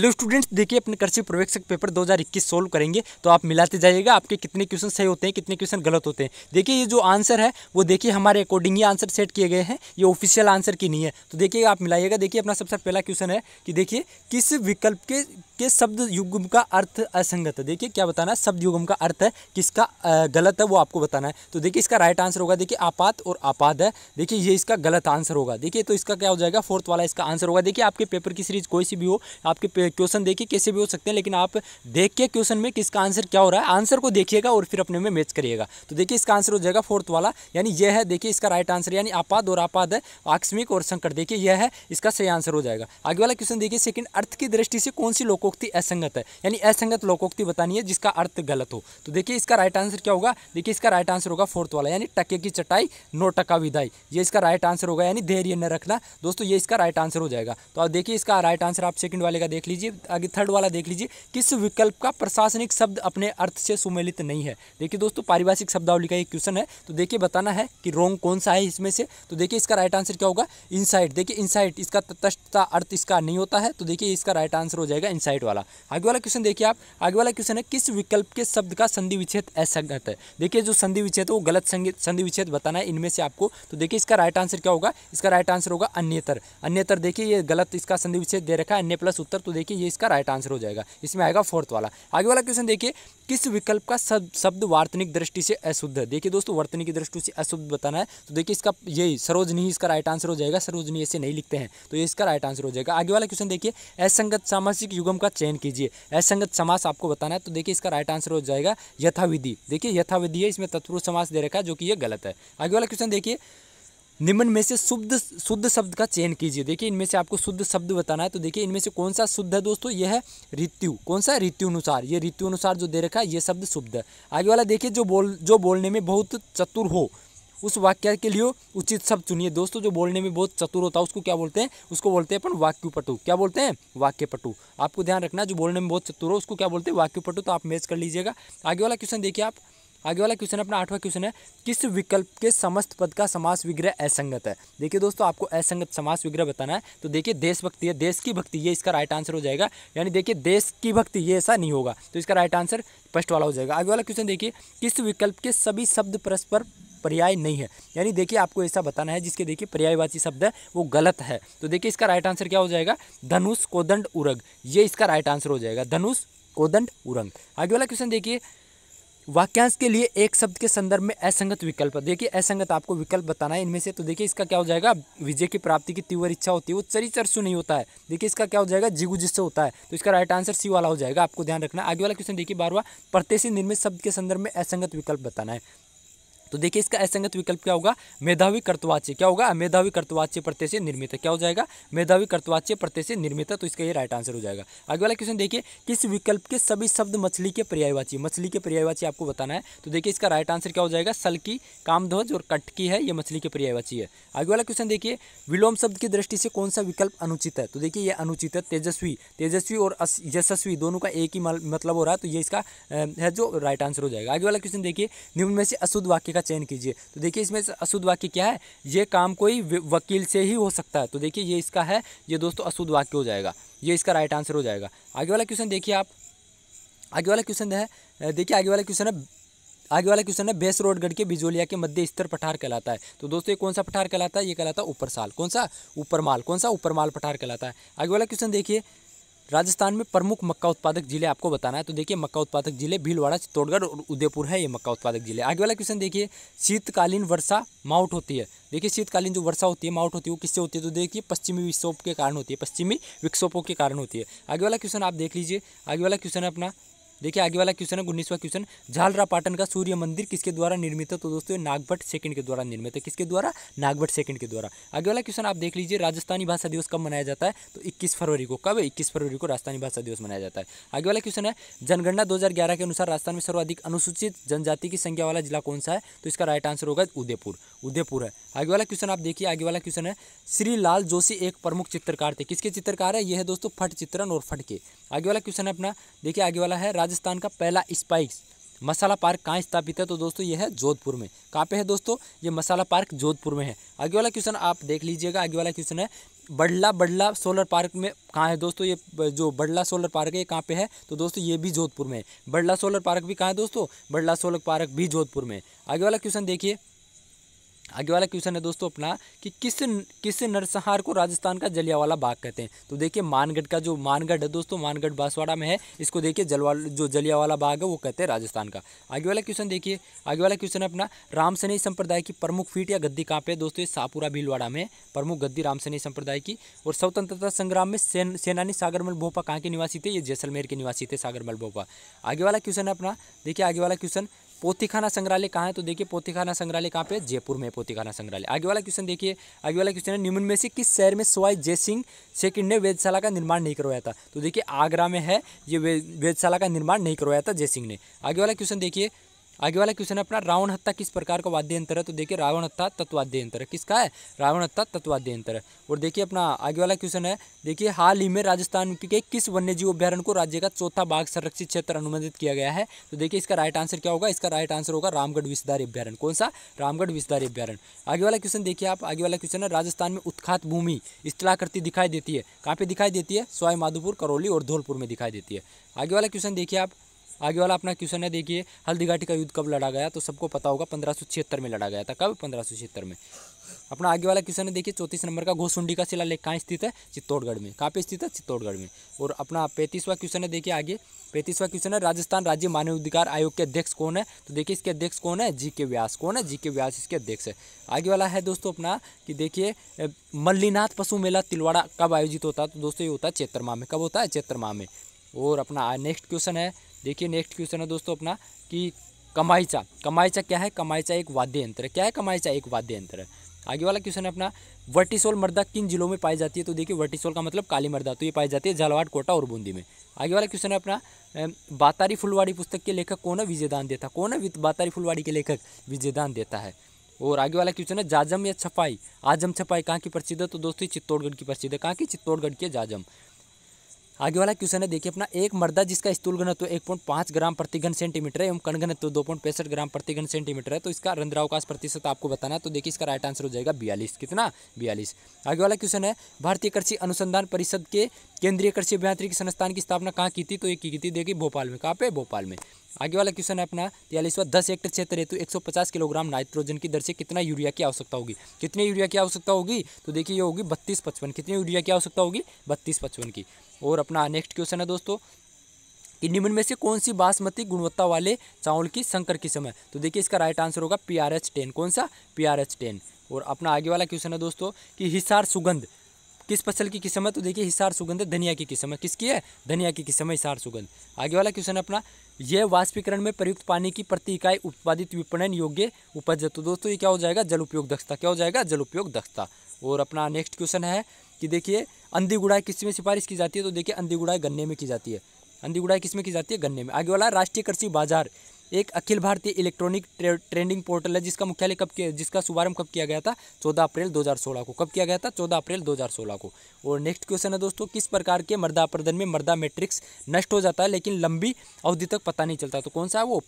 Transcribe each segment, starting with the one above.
hello students देखिए अपने कृषि प्रवेक्षक पेपर 2021 सॉल्व करेंगे तो आप मिलाते जाइएगा आपके कितने क्वेश्चन सही होते हैं कितने क्वेश्चन गलत होते हैं देखिए ये जो आंसर है वो देखिए हमारे अकॉर्डिंग ही आंसर सेट किए गए हैं ये ऑफिशियल आंसर की नहीं है तो देखिए आप मिलाइएगा देखिए अपना सबसे पहला क्वेश्चन है कि देखिए किस विकल्प के कि शब्द युगम का अर्थ असंगत है देखिए क्या बताना है शब्द युगम का अर्थ है किसका गलत है वो आपको बताना है तो देखिए इसका राइट आंसर होगा देखिए आपात और आपाद है देखिए ये इसका गलत आंसर होगा देखिए तो इसका क्या हो जाएगा फोर्थ वाला इसका आंसर होगा देखिए आपके पेपर की सीरीज कोई सी भी हो आपके क्वेश्चन देखिए कैसे भी हो सकते हैं लेकिन आप देख के क्वेश्चन में किसका आंसर क्या हो रहा है आंसर को देखिएगा और फिर अपने में मैच करिएगा तो देखिए इसका आंसर हो जाएगा फोर्थ वाला यानी यह है देखिए इसका राइट आंसर यानी आपाद और आपाद है आकस्मिक और संकट देखिए यह है इसका सही आंसर हो जाएगा आगे वाला क्वेश्चन देखिए सेकंड अर्थ की दृष्टि से कौन सी लोक लोकोक्ति असंगत है यानी असंगत लोकोक्ति बतानी है जिसका अर्थ गलत हो तो देखिए इसका राइट आंसर क्या होगा देखिए इसका राइट आंसर होगा फोर्थ वाला यानी टके की चटाई नो टका विदाई ये इसका राइट आंसर होगा यानी धैर्य न रखना दोस्तों ये इसका राइट आंसर हो जाएगा तो आप देखिए इसका राइट आंसर आप सेकंड वाले का देख लीजिए आगे थर्ड वाला देख लीजिए किस विकल्प का प्रशासनिक शब्द अपने अर्थ से सुमेलित नहीं है देखिए दोस्तों पारिभाषिक शब्दावली का एक क्वेश्चन है तो देखिए बताना है कि रोंग कौन सा है इसमें से तो देखिए इसका राइट आंसर क्या होगा इनसाइट देखिए इनसाइट इसका तटस्थता अर्थ इसका नहीं होता है तो देखिए इसका राइट आंसर हो जाएगा इनसाइट साइड वाला आगे वाला क्वेश्चन देखिए आप आगे वाला क्वेश्चन है किस विकल्प के शब्द का संधि विच्छेद असंगत है देखिए जो संधि विच्छेद है वो गलत संधि विच्छेद बताना है इनमें से आपको तो देखिए इसका राइट आंसर क्या होगा इसका राइट आंसर होगा अन्यतर अन्यतर देखिए ये गलत इसका संधि विच्छेद दे रखा है अन्य प्लस उत्तर तो देखिए ये इसका राइट आंसर हो जाएगा इसमें आएगा फोर्थ वाला आगे वाला क्वेश्चन देखिए किस विकल्प का शब्द वार्तनिक दृष्टि से अशुद्ध है देखिए दोस्तों वर्तनी की दृष्टि से अशुद्ध बताना है तो देखिए इसका यही सरोजनी इसका राइट आंसर हो जाएगा सरोजनी ऐसे नहीं लिखते हैं तो ये इसका राइट आंसर हो जाएगा आगे वाला क्वेश्चन देखिए असंगत सामासिक युगम का चयन कीजिए असंगत समास आपको बताना है तो देखिए इसका राइट आंसर हो जाएगा यथाविधि देखिए यथाविधि है इसमें तत्पुरुष समास दे रखा है जो कि यह गलत है आगे वाला क्वेश्चन देखिए निम्न में से शुद्ध शुद्ध शब्द का चयन कीजिए देखिए इनमें से आपको शुद्ध शब्द बताना है तो देखिए इनमें से कौन सा शुद्ध है दोस्तों यह है ऋतु कौन सा ऋतु अनुसार ये ऋतु अनुसार जो दे रखा है ये शब्द शुद्ध है आगे वाला देखिए जो बोल जो बोलने में बहुत चतुर हो उस वाक्य के लिए उचित शब्द चुनिए दोस्तों जो बोलने में बहुत चतुर होता है उसको क्या बोलते हैं उसको बोलते हैं अपन वाक्यपटु क्या बोलते हैं वाक्यपटु आपको ध्यान रखना जो बोलने में बहुत चतुर हो उसको क्या बोलते हैं वाक्यपटु तो आप मैच कर लीजिएगा आगे वाला क्वेश्चन देखिए आप आगे वाला क्वेश्चन अपना आठवां क्वेश्चन है किस विकल्प के समस्त पद का समास विग्रह असंगत है देखिए दोस्तों आपको असंगत समास विग्रह बताना है तो देखिए देशभक्ति है देश की भक्ति ये इसका राइट आंसर हो जाएगा यानी देखिए देश की भक्ति ये ऐसा नहीं होगा तो इसका राइट आंसर फर्स्ट वाला हो जाएगा आगे वाला क्वेश्चन देखिए किस विकल्प के सभी शब्द परस्पर पर्याय नहीं है यानी देखिए आपको ऐसा बताना है जिसके देखिए पर्यायवाची शब्द है वो गलत है तो देखिए इसका राइट आंसर क्या हो जाएगा धनुष कोदंड उरग ये इसका राइट आंसर हो जाएगा धनुष कोदंड उरंग आगे वाला क्वेश्चन देखिए वाक्यांश के लिए एक शब्द के संदर्भ में असंगत विकल्प देखिए असंगत आपको विकल्प बताना है इनमें से तो देखिए इसका क्या हो जाएगा विजय की प्राप्ति की तीव्र इच्छा होती है वो चरिचरसु नहीं होता है देखिए इसका क्या हो जाएगा जिगु जिससे होता है तो इसका राइट आंसर सी वाला हो जाएगा आपको ध्यान रखना आगे वाला क्वेश्चन देखिए बार बार से निर्मित शब्द के संदर्भ में असंगत विकल्प बताना है तो देखिए इसका असंगत विकल्प क्या होगा मेधावी कर्तवाच्य क्या होगा मेधावी कर्तवाच्य प्रत्यय से निर्मित क्या हो जाएगा मेधावी कर्तवाच्य प्रत्यय से निर्मित तो इसका ये राइट आंसर हो जाएगा आगे वाला क्वेश्चन देखिए किस विकल्प के सभी शब्द मछली के पर्यायवाची मछली के पर्यायवाची आपको बताना है तो देखिए इसका राइट आंसर क्या हो जाएगा सलकी कामध्वज और कटकी है ये मछली के पर्यायवाची है आगे वाला क्वेश्चन देखिए विलोम शब्द की दृष्टि से कौन सा विकल्प अनुचित है तो देखिए ये अनुचित है तेजस्वी तेजस्वी और यशस्वी दोनों का एक ही मतलब हो रहा है तो ये इसका है जो राइट आंसर हो जाएगा आगे वाला क्वेश्चन देखिए निम्न में से अशुद्ध वाक्य का का चयन कीजिए तो देखिए इसमें अशुद्ध वाक्य क्या है ये काम कोई वकील से ही हो सकता है तो देखिए ये इसका है ये दोस्तों अशुद्ध वाक्य हो जाएगा ये इसका राइट आंसर हो जाएगा आगे वाला क्वेश्चन देखिए आप आगे वाला क्वेश्चन है देखिए आगे वाला क्वेश्चन है आगे वाला क्वेश्चन है बेस रोडगढ़ के बिजोलिया के मध्य स्तर पठार कहलाता है तो दोस्तों ये कौन सा पठार कहलाता है ये कहलाता है ऊपर साल कौन सा ऊपर माल कौन सा ऊपर माल पठार कहलाता है आगे वाला क्वेश्चन देखिए राजस्थान में प्रमुख मक्का उत्पादक जिले आपको बताना है तो देखिए मक्का उत्पादक जिले भीलवाड़ा चित्तौड़गढ़ और उदयपुर है ये मक्का उत्पादक जिले आगे वाला क्वेश्चन देखिए शीतकालीन वर्षा माउट होती है देखिए शीतकालीन जो वर्षा होती है माउट होती है वो किससे होती है तो देखिए पश्चिमी विक्षोभ के कारण होती है पश्चिमी विक्षोभों के कारण होती है आगे वाला क्वेश्चन आप देख लीजिए आगे वाला क्वेश्चन है अपना देखिए आगे वाला क्वेश्चन है उन्नीसवा क्वेश्चन झालरा पाटन का सूर्य मंदिर किसके द्वारा निर्मित है तो दोस्तों नागभट सेकंड के द्वारा निर्मित है किसके द्वारा नागभट सेकंड के द्वारा आगे वाला क्वेश्चन आप देख लीजिए राजस्थानी भाषा दिवस कब मनाया जाता है तो इक्कीस फरवरी को कब इक्कीस फरवरी को राजस्थानी भाषा दिवस मनाया जाता है आगे वाला क्वेश्चन है जनगणना दो के अनुसार राजस्थान में सर्वाधिक अनुसूचित जनजाति की संख्या वाला जिला कौन सा है तो इसका राइट आंसर होगा उदयपुर उदयपुर है आगे वाला क्वेश्चन आप देखिए आगे वाला क्वेश्चन है श्री लाल जोशी एक प्रमुख चित्रकार थे किसके चित्रकार है यह है दोस्तों फट चित्रण और फटके आगे वाला क्वेश्चन है अपना देखिए आगे वाला है राजस्थान का पहला स्पाइक मसाला पार्क कहाँ स्थापित है तो दोस्तों ये है जोधपुर में कहाँ पे है दोस्तों ये मसाला पार्क जोधपुर में है आगे वाला क्वेश्चन आप देख लीजिएगा आगे वाला क्वेश्चन है बड़ला बड़ला सोलर पार्क में कहाँ है दोस्तों ये जो बड़ला सोलर पार्क है ये कहाँ पे है तो दोस्तों ये भी जोधपुर में है बड़ला सोलर पार्क भी कहाँ है दोस्तों बड़ला सोलर पार्क भी जोधपुर में आगे वाला क्वेश्चन देखिए आगे वाला क्वेश्चन है दोस्तों अपना कि किस किस नरसंहार को राजस्थान का जलियावाला बाग कहते हैं तो देखिए मानगढ़ का जो मानगढ़ है दोस्तों मानगढ़ बांसवाड़ा में है इसको देखिए जलवा जो जलियावाला बाग है वो कहते हैं राजस्थान का आगे वाला क्वेश्चन देखिए आगे वाला क्वेश्चन है अपना रामसनी संप्रदाय की प्रमुख फीट या गद्दी कहाँ पे है दोस्तों ये सापुरा भीलवाड़ा में प्रमुख गद्दी रामसनी संप्रदाय की और स्वतंत्रता संग्राम में सेन, सेनानी सागरमल भोपा कहाँ के निवासी थे ये जैसलमेर के निवासी थे सागरमल भोपा आगे वाला क्वेश्चन है अपना देखिए आगे वाला क्वेश्चन पोथीखाना संग्रहालय कहाँ है तो देखिए पोथीखाना संग्रहालय कहाँ पे जयपुर में पोथीखाना संग्रहालय आगे वाला क्वेश्चन देखिए आगे वाला क्वेश्चन है निम्न में से किस शहर में सवाई जय सिंह सेकंड ने वेदशाला का निर्माण नहीं करवाया था तो देखिए आगरा में है ये वेदशाला का निर्माण नहीं करवाया था जय सिंह ने आगे वाला क्वेश्चन देखिए आगे वाला क्वेश्चन है अपना रावण हत्ता किस प्रकार का वाद्य यंत्र है तो देखिए रावण हत्ता तत्वाद्य यंत्र किसका है रावण हत्ता तत्वाद्य यंत्र और देखिए अपना आगे वाला क्वेश्चन है देखिए हाल ही में राजस्थान के किस वन्यजीव अभ्यारण को राज्य का चौथा बाघ संरक्षित क्षेत्र अनुमोदित किया गया है तो देखिए इसका राइट आंसर क्या होगा इसका राइट आंसर होगा रामगढ़ विषधारी अभ्यारण कौन सा रामगढ़ विषधारी अभ्यारण आगे वाला क्वेश्चन देखिए आप आगे वाला क्वेश्चन है राजस्थान में उत्खात भूमि स्थलाकृति दिखाई देती है कहाँ पे दिखाई देती है सवाई माधोपुर करौली और धौलपुर में दिखाई देती है आगे वाला क्वेश्चन देखिए आप आगे वाला अपना क्वेश्चन है देखिए हल्दीघाटी का युद्ध कब लड़ा गया तो सबको पता होगा पंद्रह में लड़ा गया था कब पंद्रह में अपना आगे वाला क्वेश्चन है देखिए चौतीस नंबर का घोसुंडी का शिलालेख कहाँ स्थित है चित्तौड़गढ़ में कहाँ पे स्थित है चित्तौड़गढ़ में और अपना पैंतीसवा क्वेश्चन है देखिए आगे पैंतीसवा क्वेश्चन है राजस्थान राज्य मानवाधिकार आयोग के अध्यक्ष कौन है तो देखिए इसके अध्यक्ष कौन है जी के व्यास कौन है जी के व्यास इसके अध्यक्ष है आगे वाला है दोस्तों अपना कि देखिए मल्लीनाथ पशु मेला तिलवाड़ा कब आयोजित होता है तो दोस्तों ये होता है चैत्र माह में कब होता है चैत्र माह में और अपना नेक्स्ट क्वेश्चन है देखिए नेक्स्ट क्वेश्चन है दोस्तों अपना कि कमाईचा कमाईचा क्या है कमाईचा एक वाद्य यंत्र क्या है कमाईचा एक वाद्य यंत्र है आगे वाला क्वेश्चन है अपना वर्टिसोल मर्दा किन जिलों में पाई जाती है तो देखिए वर्टिसोल का मतलब काली मर्दा तो ये पाई जाती है झालावाड़ कोटा और बूंदी में आगे वाला क्वेश्चन है अपना बातारी फुलवाड़ी पुस्तक के लेखक कौन है विजयदान देता कौन है बातारी फुलवाड़ी के लेखक विजयदान देता है और आगे वाला क्वेश्चन है जाजम या छपाई आजम छपाई कहाँ की प्रसिद्ध है तो दोस्तों चित्तौड़गढ़ की प्रसिद्ध है कहाँ की चित्तौड़गढ़ की जाजम आगे वाला क्वेश्चन है देखिए अपना एक मर्दा जिसका स्थूल घनत्व एक पॉइंट पाँच ग्राम प्रति घन सेंटीमीटर है एवं कण घनत्व दो पॉइंट पैंसठ ग्राम प्रति घन सेंटीमीटर है तो इसका रंध्रावकाश प्रतिशत आपको बताना है तो देखिए इसका राइट आंसर हो जाएगा बयालीस कितना बयालीस आगे वाला क्वेश्चन है भारतीय कृषि अनुसंधान परिषद के केंद्रीय कृषि अभियांत्रिकी संस्थान की स्थापना कहाँ की थी तो ये की थी देखिए भोपाल में कहाँ पे भोपाल में आगे वाला क्वेश्चन है अपना तियालीसवा दस हेक्टर क्षेत्र हेतु एक सौ पचास किलोग्राम नाइट्रोजन की दर से कितना यूरिया की आवश्यकता होगी कितने यूरिया की आवश्यकता होगी तो देखिए ये होगी बत्तीस पचपन कितने यूरिया की आवश्यकता होगी बत्तीस पचपन की और अपना नेक्स्ट क्वेश्चन है दोस्तों कि निम्न में से कौन सी बासमती गुणवत्ता वाले चावल की संकर किस्म है तो देखिए इसका राइट आंसर होगा पी आर एच टेन कौन सा पी आर एच टेन और अपना आगे वाला क्वेश्चन है दोस्तों कि हिसार सुगंध किस फसल की किस्म है तो देखिए हिसार सुगंध है धनिया की किस्म है किसकी है धनिया की किस्म है हिसार सुगंध आगे वाला क्वेश्चन अपना यह वाष्पीकरण में प्रयुक्त पानी की प्रति इकाई उत्पादित विपणन योग्य उपज है तो दोस्तों ये क्या हो जाएगा जल उपयोग दक्षता क्या हो जाएगा जल उपयोग दक्षता और अपना नेक्स्ट क्वेश्चन है कि देखिए अंधी गुड़ाई किस में सिफारिश की जाती है तो देखिए अंधी गुड़ाई गन्ने में की जाती है अंधी गुड़ाई किस में की जाती है गन्ने में आगे वाला राष्ट्रीय कृषि बाजार एक अखिल भारतीय इलेक्ट्रॉनिक ट्रे, ट्रेंडिंग पोर्टल है जिसका मुख्यालय कब किया जिसका शुभारंभ कब किया गया था चौदह अप्रैल 2016 को कब किया गया था चौदह अप्रैल 2016 को और नेक्स्ट क्वेश्चन है दोस्तों किस प्रकार के मर्दा में मर्दा मैट्रिक्स नष्ट हो जाता है लेकिन लंबी अवधि तक पता नहीं चलता तो कौन सा है वो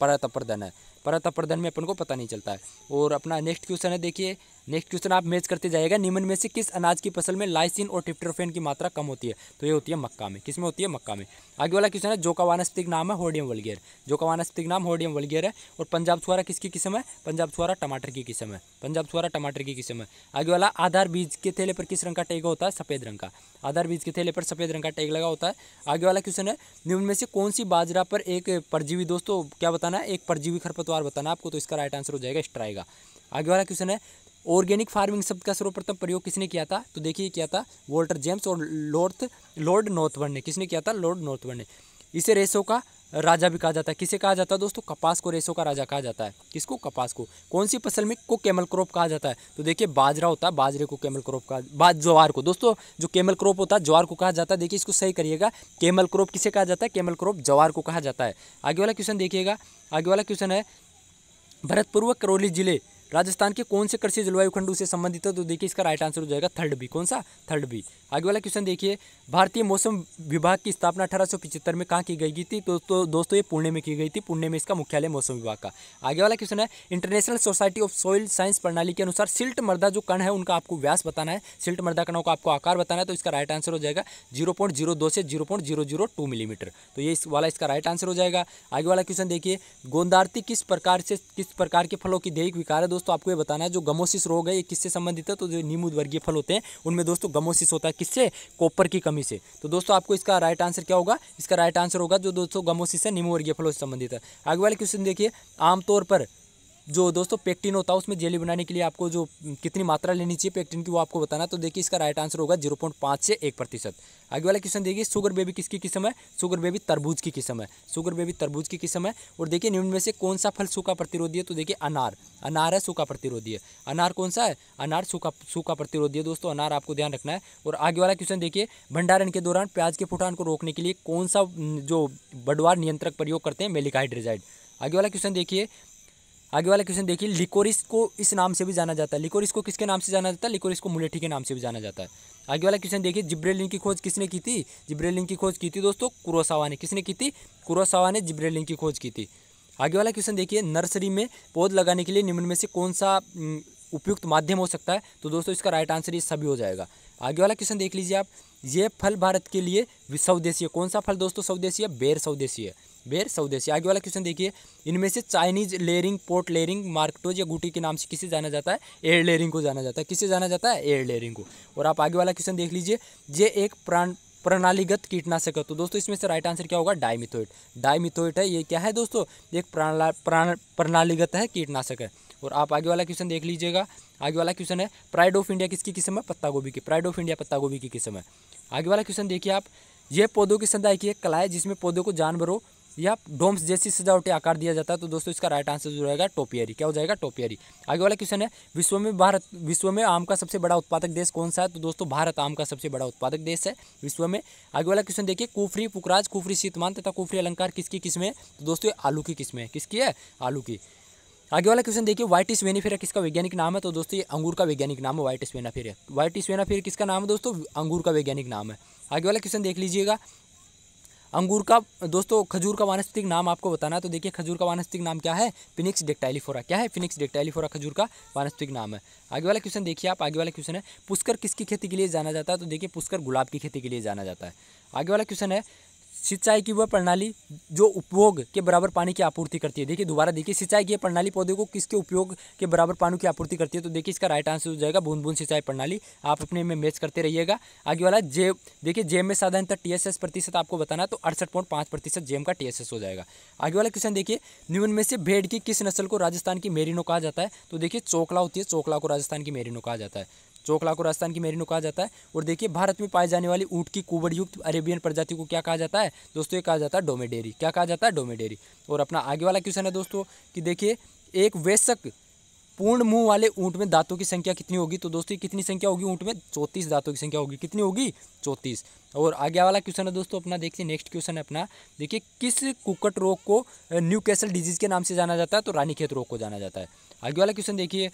परत अपर्दन है परत अपर्दन में अपन को पता नहीं चलता है और अपना नेक्स्ट क्वेश्चन है देखिए नेक्स्ट क्वेश्चन आप मैच करते जाएगा निम्न में से किस अनाज की फसल में लाइसिन और टिप्टोफेन की मात्रा कम होती है तो ये होती है मक्का में किस में होती है मक्का में आगे वाला क्वेश्चन है जो का वानस्पतिक नाम है होडियम वलगेर जो का वानस्पतिक नाम होडियम वलगेर है और पंजाब छुआरा किसकी किस्म है पंजाब छुआरा टमाटर की किस्म है पंजाब छुआरा टमाटर की किस्म है आगे वाला आधार बीज के थैले पर किस रंग का टेगा होता है सफ़ेद रंग का आधार बीज के थैले पर सफ़ेद रंग का टेग लगा होता है आगे वाला क्वेश्चन है निम्न में से कौन सी बाजरा पर एक परजीवी दोस्तों क्या बताना बताना है एक परजीवी खरपतवार बताना आपको तो इसका राइट आंसर हो जाएगा स्ट्राइगा आगे वाला क्वेश्चन है ऑर्गेनिक फार्मिंग शब्द का सर्वप्रथम प्रयोग किसने किया था तो देखिए किया था वोल्टर जेम्स और लॉर्थ लॉर्ड नॉर्थवर्न ने किसने किया था लॉर्ड नॉर्थवर्न ने इसे रेसो का राजा भी कहा जाता है किसे कहा जाता है दोस्तों कपास को रेशों का राजा कहा जाता है किसको कपास को कौन सी फसल में को केमल क्रॉप कहा जाता है तो देखिए बाजरा होता है बाजरे को केमल क्रॉप कहा बाज ज्वार को दोस्तों जो केमल क्रॉप होता है ज्वार को कहा जाता है देखिए इसको सही करिएगा केमल क्रॉप किसे कहा जाता है केमल क्रॉप ज्वार को कहा जाता है आगे वाला क्वेश्चन देखिएगा आगे वाला क्वेश्चन है भरतपूर्व करौली जिले राजस्थान के कौन से कृषि जलवायु खंड से संबंधित है तो देखिए इसका राइट आंसर हो जाएगा थर्ड बी कौन सा थर्ड बी आगे वाला क्वेश्चन देखिए भारतीय मौसम विभाग की स्थापना अठारह सौ पिछहत्तर में कहाँ की गई थी तो, तो दोस्तों ये पुणे में की गई थी पुणे में इसका मुख्यालय मौसम विभाग का आगे वाला क्वेश्चन है International Society of soil science प्रणाली के अनुसार सिल्ट मर्दा जो कण है उनका आपको व्यास बताना है सिल्ट मर्दा कणों का आपको आकार बताना है तो इसका राइट आंसर हो जाएगा जीरो से जीरो मिलीमीटर तो ये इस वाला इसका राइट आंसर हो जाएगा आगे वाला क्वेश्चन देखिए गोंदारती किस प्रकार से किस प्रकार के फलों की दैहिक विकार है दोस्तों आपको ये बताना है जो गमोसिस रोग है ये किससे संबंधित है तो जो नीमूद वर्गीय फल होते हैं उनमें दोस्तों गमोसिस होता है किससे कॉपर की कमी से तो दोस्तों आपको इसका राइट आंसर क्या होगा इसका राइट आंसर होगा जो दोस्तों गमोसिस है नीमू वर्गीय फलों से संबंधित है आगे वाले क्वेश्चन देखिए आमतौर पर जो दोस्तों पेक्टिन होता है उसमें जेली बनाने के लिए आपको जो कितनी मात्रा लेनी चाहिए पेक्टिन की वो आपको बताना तो देखिए इसका राइट आंसर होगा जीरो पॉइंट पाँच से एक प्रतिशत आगे वाला क्वेश्चन देखिए सुगर बेबी किसकी किस्म है सुगर बेबी तरबूज की किस्म है सुगर बेबी तरबूज की किस्म है और देखिए निम्न में से कौन सा फल सूखा प्रतिरोधी है तो देखिए अनार अनार है सूखा प्रतिरोधी है अनार कौन सा है अनार सूखा सूखा प्रतिरोधी है दोस्तों अनार आपको ध्यान रखना है और आगे वाला क्वेश्चन देखिए भंडारण के दौरान प्याज के फुटान को रोकने के लिए कौन सा जो बडवार नियंत्रक प्रयोग करते हैं मेलिकाहाइड्रेजाइड आगे वाला क्वेश्चन देखिए आगे वाला क्वेश्चन देखिए लिकोरिस को इस नाम से भी जाना जाता है लिकोरिस को किसके नाम से जाना जाता है लिकोरिस को मुलेठी के नाम से भी जाना जाता है आगे वाला क्वेश्चन देखिए जिब्रेलिन की खोज किसने की थी जिब्रेलिन की खोज की थी दोस्तों कुरोसावा ने किसने की थी कुरोसावा ने जिब्रेलिन की खोज की थी आगे वाला क्वेश्चन देखिए नर्सरी में पौध लगाने के लिए निम्न में से कौन सा उपयुक्त माध्यम हो सकता है तो दोस्तों इसका राइट आंसर ये सभी हो जाएगा आगे वाला क्वेश्चन देख लीजिए आप ये फल भारत के लिए स्वदेशी है कौन सा फल दोस्तों स्वदेशी है बेर स्वदेशी है बेर स्वदेशी आगे वाला क्वेश्चन देखिए इनमें से चाइनीज लेयरिंग पोर्ट लेयरिंग मार्कटोज या गुटी के नाम से किसे जाना जाता है एयर लेयरिंग को जाना जाता है किसे जाना जाता है एयर लेयरिंग को और आप आगे वाला क्वेश्चन देख लीजिए ये एक प्राण प्रणालीगत कीटनाशक है तो दोस्तों इसमें से राइट आंसर क्या होगा डायमिथोइट डायमिथोइट है ये क्या है दोस्तों एक प्रणालीगत है कीटनाशक है और आप आगे वाला क्वेश्चन देख लीजिएगा आगे वाला क्वेश्चन है प्राइड ऑफ इंडिया किसकी किस्म है पत्ता गोभी की प्राइड ऑफ इंडिया पत्ता गोभी की किस्म है आगे वाला क्वेश्चन देखिए आप यह पौधों की संदाई की एक कला है जिसमें पौधों को जानवरों या डोम्स जैसी सजावटी आकार दिया जाता है तो दोस्तों इसका राइट आंसर जो रहेगा टोपियरी क्या हो जाएगा टोपियरी आगे वाला क्वेश्चन है विश्व में भारत विश्व में आम का सबसे बड़ा उत्पादक देश कौन सा है तो दोस्तों भारत आम का सबसे बड़ा उत्पादक देश है विश्व में आगे वाला क्वेश्चन देखिए कुफरी पुकराज कुफरी शीतमान तथा कुफरी अलंकार किसकी किस्में है तो दोस्तों आलू की किस्में है किसकी है आलू की आगे वाला क्वेश्चन देखिए वाइट इस वेनाफेरा किसका वैज्ञानिक नाम है तो दोस्तों ये अंगूर का वैज्ञानिक नाम है वाइट इस वेनाफेरा व्हाइट इस वेनाफेरा किसका नाम है दोस्तों अंगूर का वैज्ञानिक नाम है आगे वाला क्वेश्चन देख लीजिएगा अंगूर का दोस्तों खजूर का वानस्पतिक नाम आपको बताना है तो देखिए खजूर का वानस्पतिक नाम क्या है फिनिक्स डेक्टाइलीफोरा क्या है फिनिक्स डेक्टाइलीफोरा खजूर का वानस्पतिक नाम है आगे वाला क्वेश्चन देखिए आप आगे वाला क्वेश्चन है पुष्कर किसकी खेती के लिए जाना जाता है तो देखिए पुष्कर गुलाब की खेती के लिए जाना जाता है आगे वाला क्वेश्चन है सिंचाई की वह प्रणाली जो उपयोग के बराबर पानी की आपूर्ति करती है देखिए दोबारा देखिए सिंचाई की प्रणाली पौधे को किसके उपयोग के बराबर पानी की आपूर्ति करती है तो देखिए इसका राइट आंसर हो जाएगा बूंद बूंद सिंचाई प्रणाली आप अपने में मैच करते रहिएगा आगे वाला जेब देखिए जेब में साधारणतः टी एस एस प्रतिशत आपको बताना है तो अड़सठ पॉइंट पाँच प्रतिशत जेम का टी एस एस हो जाएगा आगे वाला क्वेश्चन देखिए न्यून में से भेड़ की किस नस्ल को राजस्थान की मेरीनो कहा जाता है तो देखिए चोकला होती है चोकला को राजस्थान की मेरीनो कहा जाता है चोखला को राजस्थान की मेरिनो कहा जाता है और देखिए भारत में पाई जाने वाली ऊँट की कुबड़युक्त अरेबियन प्रजाति को क्या कहा जाता है दोस्तों ये कहा जाता है डोमेडेरी क्या कहा जाता है डोमेडेरी और अपना आगे वाला क्वेश्चन है दोस्तों कि देखिए एक वेशक पूर्ण मुंह वाले ऊँट में दांतों की संख्या कितनी होगी तो दोस्तों कितनी संख्या होगी ऊँट में चौंतीस दांतों की संख्या होगी कितनी होगी चौंतीस और आगे वाला क्वेश्चन है दोस्तों अपना देखिए नेक्स्ट क्वेश्चन है अपना देखिए किस कुकट रोग को न्यू कैसल डिजीज़ के नाम से जाना जाता है तो रानीखेत रोग को जाना जाता है आगे वाला क्वेश्चन देखिए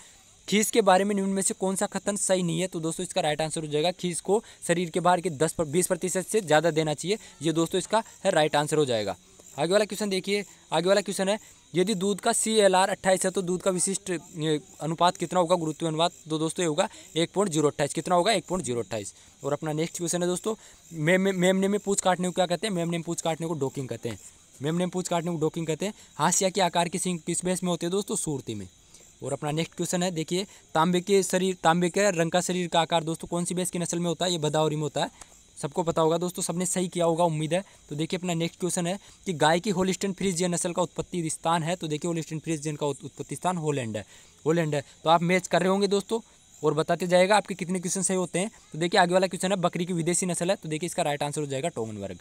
खीस के बारे में निम्न में से कौन सा कथन सही नहीं है तो दोस्तों इसका राइट आंसर हो जाएगा खीस को शरीर के बाहर के दस पर बीस प्रतिशत से ज़्यादा देना चाहिए ये दोस्तों इसका राइट आंसर हो जाएगा आगे वाला क्वेश्चन देखिए आगे वाला क्वेश्चन है यदि दूध का सी एल आर अट्ठाईस है तो दूध का विशिष्ट अनुपात कितना होगा गुरुत्व अनुपात तो दोस्तों ये होगा एक पॉइंट जीरो अट्ठाईस कितना होगा एक पॉइंट जीरो अट्ठाईस और अपना नेक्स्ट क्वेश्चन है दोस्तों मेम मेमने में पूछ काटने को क्या कहते हैं मेमने में पूछ काटने को डोकिंग कहते हैं मेमने में पूछ काटने को डोकिंग कहते हैं हाशिया के आकार की सिंह किस बेस में होते हैं दोस्तों सूरती में और अपना नेक्स्ट क्वेश्चन है देखिए तांबे के शरीर तांबे के रंग का शरीर का आकार दोस्तों कौन सी बेस की नस्ल में होता है ये भदावरी में होता है सबको पता होगा दोस्तों सबने सही किया होगा उम्मीद है तो देखिए अपना नेक्स्ट क्वेश्चन है कि गाय की होलिस्टन फ्रीजियन नस्ल का उत्पत्ति स्थान है तो देखिए होलिस्टन फ्रीजियन का उत्पत्ति स्थान होलैंड है होलैंड है तो आप मैच कर रहे होंगे दोस्तों और बताते जाएगा आपके कितने क्वेश्चन सही होते हैं तो देखिए आगे वाला क्वेश्चन है बकरी की विदेशी नस्ल है तो देखिए इसका राइट आंसर हो जाएगा वर्ग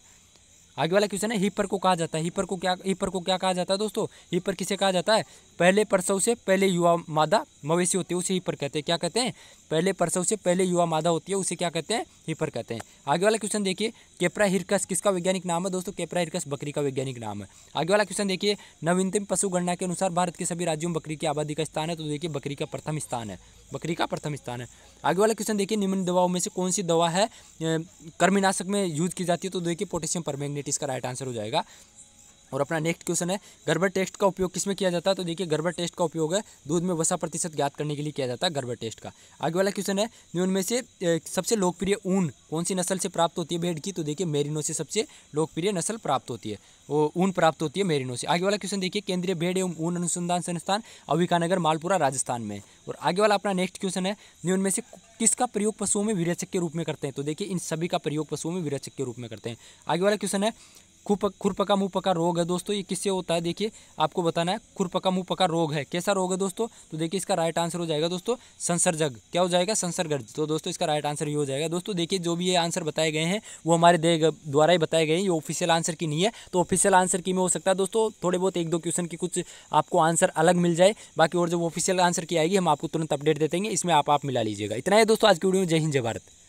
आगे वाला क्वेश्चन है हीपर को कहा जाता है हीपर को क्या हीपर को क्या कहा जाता है दोस्तों हीपर किसे कहा जाता है पहले प्रसव से पहले युवा मादा मवेशी होती है उसे हिपर कहते हैं क्या कहते हैं पहले प्रसव से पहले युवा मादा होती है उसे क्या कहते हैं हिपर कहते हैं आगे वाला क्वेश्चन देखिए केपरा हिरकस किसका वैज्ञानिक नाम है दोस्तों केपरा हिरकस बकरी का वैज्ञानिक नाम है आगे वाला क्वेश्चन देखिए नवीनतम पशु गणना के अनुसार भारत के सभी राज्यों में बकरी की आबादी का स्थान है तो देखिए बकरी का प्रथम स्थान है बकरी का प्रथम स्थान है आगे वाला क्वेश्चन देखिए निम्न दवाओं में से कौन सी दवा है कर्मीनाशक में यूज की जाती है तो देखिए पोटेशियम परमैग्नेट इसका राइट आंसर हो जाएगा और अपना नेक्स्ट क्वेश्चन है गर्भर टेस्ट का उपयोग किस में किया जाता है तो देखिए गर्भर टेस्ट का उपयोग है दूध में वसा प्रतिशत ज्ञात करने के लिए किया जाता है गर्भर टेस्ट का आगे वाला क्वेश्चन है उनमें से सबसे लोकप्रिय ऊन कौन सी नस्ल से प्राप्त होती है भेड़ की तो देखिए मेरिनो से सबसे लोकप्रिय नस्ल प्राप्त होती है वो ऊन प्राप्त होती है मेरिनो से आगे वाला क्वेश्चन देखिए केंद्रीय भेड़ एवं ऊन अनुसंधान संस्थान अविकानगर मालपुरा राजस्थान में और आगे वाला अपना नेक्स्ट क्वेश्चन है उनमें से किसका प्रयोग पशुओं में विरचक के रूप में करते हैं तो देखिए इन सभी का प्रयोग पशुओं में विरचक के रूप में करते हैं आगे वाला क्वेश्चन है खुर खुरपका मुँह पका रोग है दोस्तों ये किससे होता है देखिए आपको बताना है खुरपका मुँह पका रोग है कैसा रोग है दोस्तों तो देखिए इसका राइट आंसर हो जाएगा दोस्तों संसर्जग क्या हो जाएगा संसर्गर्ज तो दोस्तों इसका राइट आंसर ये हो जाएगा दोस्तों देखिए जो भी ये आंसर बताए गए हैं वो हमारे दे द्वारा ही बताए गए हैं ये ऑफिशियल आंसर की नहीं है तो ऑफिशियल आंसर की में हो सकता है दोस्तों थोड़े बहुत एक दो क्वेश्चन की कुछ आपको आंसर अलग मिल जाए बाकी और जब ऑफिशियल आंसर की आएगी हम आपको तुरंत अपडेट दे देंगे इसमें आप आप मिला लीजिएगा इतना है दोस्तों आज की वीडियो में जय हिंद जय भारत